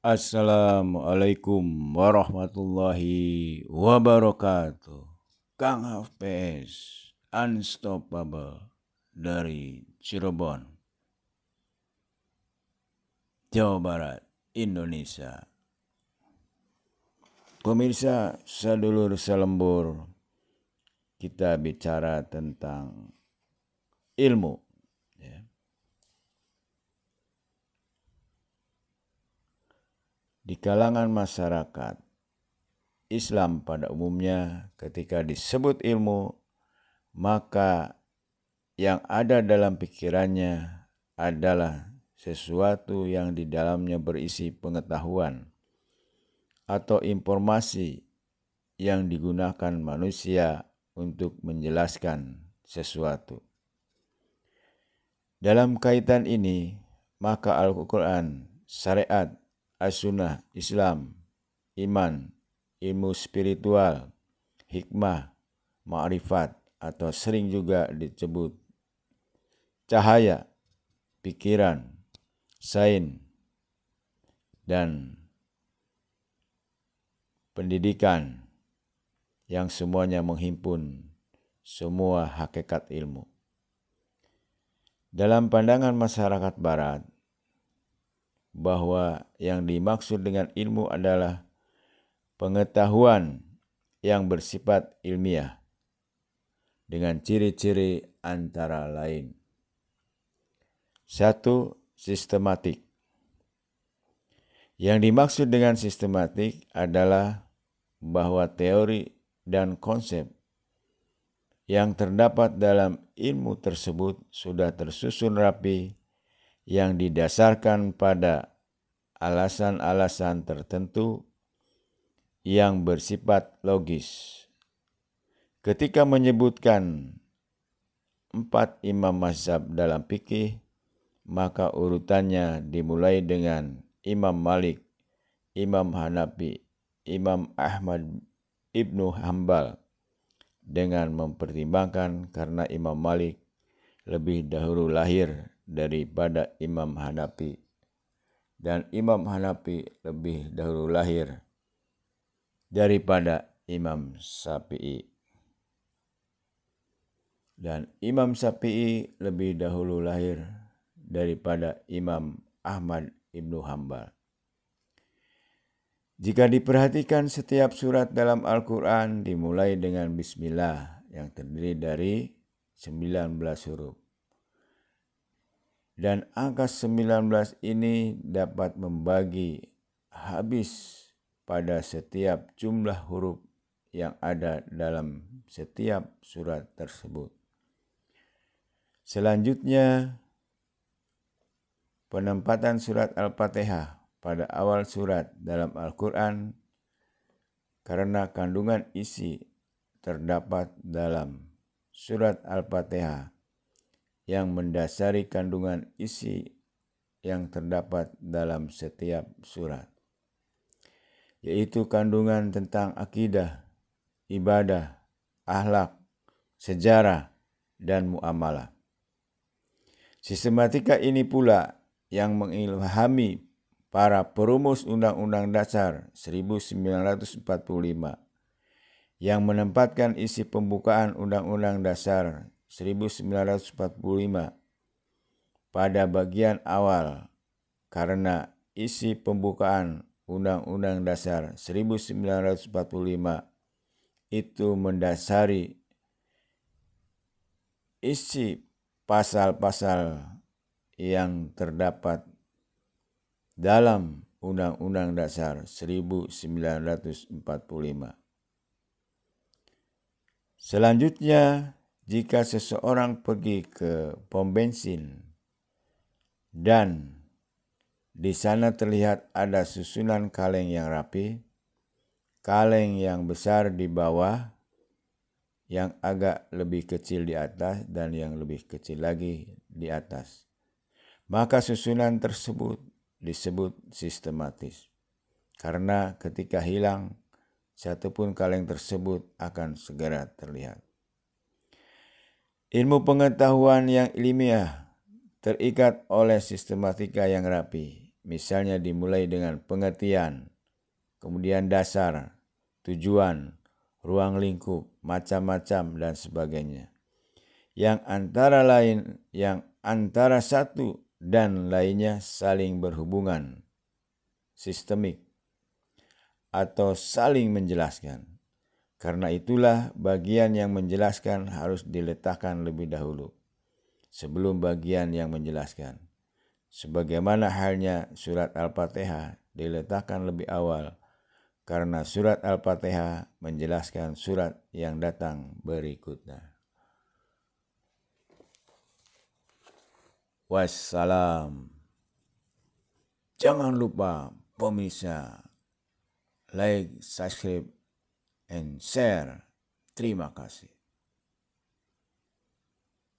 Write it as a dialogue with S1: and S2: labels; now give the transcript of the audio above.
S1: Assalamualaikum warahmatullahi wabarakatuh. Kang Hafiz, Unstoppable dari Cirebon, Jawa Barat, Indonesia. Pemirsa sedulur selembur, kita bicara tentang ilmu. Ya. di kalangan masyarakat Islam pada umumnya ketika disebut ilmu maka yang ada dalam pikirannya adalah sesuatu yang di dalamnya berisi pengetahuan atau informasi yang digunakan manusia untuk menjelaskan sesuatu. Dalam kaitan ini, maka Al-Quran, syariat, as-sunnah, Islam, iman, ilmu spiritual, hikmah, ma'rifat, atau sering juga disebut cahaya, pikiran, sain dan pendidikan yang semuanya menghimpun semua hakikat ilmu. Dalam pandangan masyarakat barat, bahwa yang dimaksud dengan ilmu adalah pengetahuan yang bersifat ilmiah dengan ciri-ciri antara lain. Satu, sistematik. Yang dimaksud dengan sistematik adalah bahwa teori dan konsep yang terdapat dalam ilmu tersebut sudah tersusun rapi yang didasarkan pada alasan-alasan tertentu yang bersifat logis. Ketika menyebutkan empat imam mazhab dalam fikih, maka urutannya dimulai dengan Imam Malik, Imam Hanafi, Imam Ahmad Ibnu Hambal dengan mempertimbangkan karena Imam Malik lebih dahulu lahir daripada Imam Hanafi dan Imam Hanafi lebih dahulu lahir daripada Imam Syafi'i dan Imam Syafi'i lebih dahulu lahir daripada Imam Ahmad Ibnu Hambal. Jika diperhatikan setiap surat dalam Al-Quran dimulai dengan Bismillah yang terdiri dari 19 huruf dan angka 19 ini dapat membagi habis pada setiap jumlah huruf yang ada dalam setiap surat tersebut. Selanjutnya, penempatan surat Al-Fatihah pada awal surat dalam Al-Quran karena kandungan isi terdapat dalam surat Al-Fatihah yang mendasari kandungan isi yang terdapat dalam setiap surat, yaitu kandungan tentang akidah, ibadah, ahlak, sejarah, dan muamalah. Sistematika ini pula yang mengilhami para perumus Undang-Undang Dasar 1945 yang menempatkan isi pembukaan Undang-Undang Dasar 1945 pada bagian awal karena isi pembukaan Undang-Undang Dasar 1945 itu mendasari isi pasal-pasal yang terdapat dalam Undang-Undang Dasar 1945. Selanjutnya, jika seseorang pergi ke pom bensin dan di sana terlihat ada susunan kaleng yang rapi, kaleng yang besar di bawah, yang agak lebih kecil di atas, dan yang lebih kecil lagi di atas. Maka susunan tersebut disebut sistematis, karena ketika hilang, satupun kaleng tersebut akan segera terlihat. Ilmu pengetahuan yang ilmiah terikat oleh sistematika yang rapi, misalnya dimulai dengan pengertian, kemudian dasar, tujuan, ruang lingkup, macam-macam dan sebagainya. Yang antara lain, yang antara satu dan lainnya saling berhubungan, sistemik, atau saling menjelaskan. Karena itulah bagian yang menjelaskan harus diletakkan lebih dahulu sebelum bagian yang menjelaskan. Sebagaimana halnya surat Al-Fatihah diletakkan lebih awal karena surat Al-Fatihah menjelaskan surat yang datang berikutnya. Wassalam. Jangan lupa pemirsa like, subscribe, and share. Terima kasih.